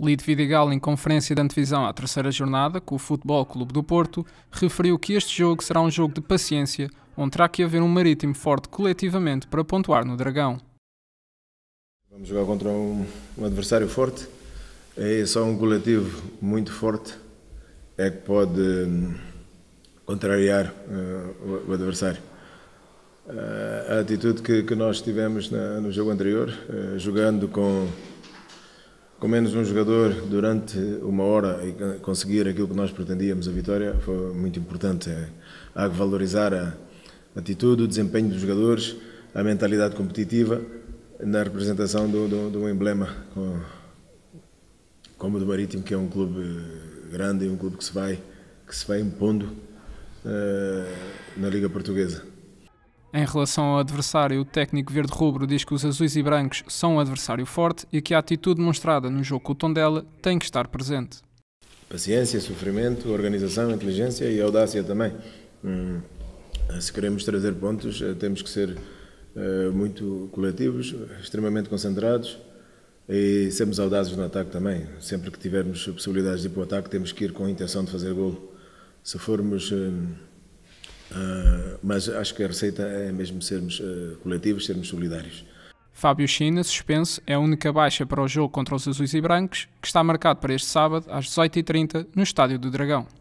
Lide Vidigal, em conferência de antevisão à terceira jornada com o Futebol Clube do Porto, referiu que este jogo será um jogo de paciência, onde terá que haver um marítimo forte coletivamente para pontuar no Dragão. Vamos jogar contra um, um adversário forte, é só um coletivo muito forte é que pode hum, contrariar uh, o, o, adversário. Uh, a atitude que, que nós tivemos na, no jogo anterior, uh, jogando com com menos um jogador durante uma hora e conseguir aquilo que nós pretendíamos, a vitória, foi muito importante. É, há que valorizar a atitude, o desempenho dos jogadores, a mentalidade competitiva na representação de um emblema como o do Marítimo, que é um clube grande e um clube que se vai, que se vai impondo eh, na Liga Portuguesa. Em relação ao adversário, o técnico verde-rubro diz que os azuis e brancos são um adversário forte e que a atitude mostrada no jogo com o Tondela tem que estar presente. Paciência, sofrimento, organização, inteligência e audácia também. Hum, se queremos trazer pontos, eh, temos que ser uh, muito coletivos, extremamente concentrados e sermos audazes no ataque também. Sempre que tivermos possibilidades de ir para o ataque, temos que ir com a intenção de fazer gol. Se formos. Uh, ah, mas acho que a receita é mesmo sermos uh, coletivos, sermos solidários. Fábio China, suspenso, é a única baixa para o jogo contra os azuis e brancos, que está marcado para este sábado às 18h30 no Estádio do Dragão.